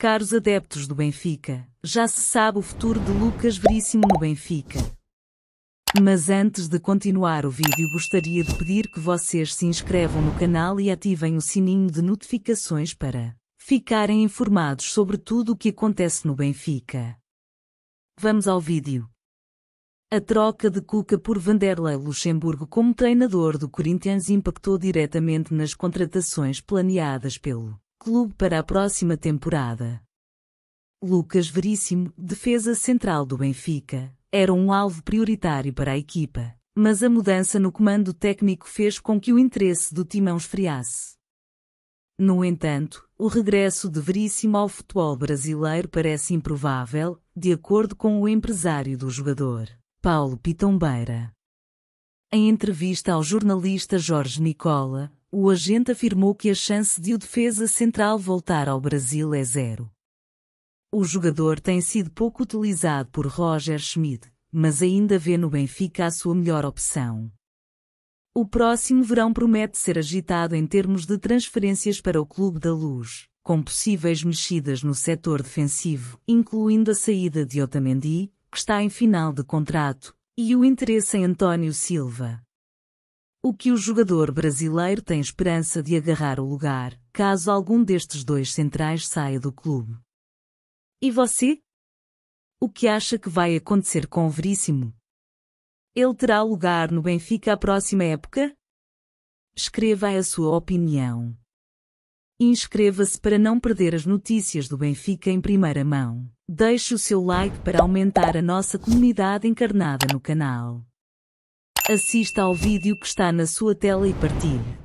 Caros adeptos do Benfica, já se sabe o futuro de Lucas Veríssimo no Benfica. Mas antes de continuar o vídeo gostaria de pedir que vocês se inscrevam no canal e ativem o sininho de notificações para ficarem informados sobre tudo o que acontece no Benfica. Vamos ao vídeo. A troca de Cuca por Vanderlei Luxemburgo como treinador do Corinthians impactou diretamente nas contratações planeadas pelo clube para a próxima temporada. Lucas Veríssimo, defesa central do Benfica, era um alvo prioritário para a equipa, mas a mudança no comando técnico fez com que o interesse do timão esfriasse. No entanto, o regresso de Veríssimo ao futebol brasileiro parece improvável, de acordo com o empresário do jogador, Paulo Pitombeira. Em entrevista ao jornalista Jorge Nicola, o agente afirmou que a chance de o defesa central voltar ao Brasil é zero. O jogador tem sido pouco utilizado por Roger Schmidt, mas ainda vê no Benfica a sua melhor opção. O próximo verão promete ser agitado em termos de transferências para o Clube da Luz, com possíveis mexidas no setor defensivo, incluindo a saída de Otamendi, que está em final de contrato, e o interesse em António Silva. O que o jogador brasileiro tem esperança de agarrar o lugar, caso algum destes dois centrais saia do clube. E você? O que acha que vai acontecer com o Veríssimo? Ele terá lugar no Benfica a próxima época? Escreva a sua opinião. Inscreva-se para não perder as notícias do Benfica em primeira mão. Deixe o seu like para aumentar a nossa comunidade encarnada no canal. Assista ao vídeo que está na sua tela e partilhe.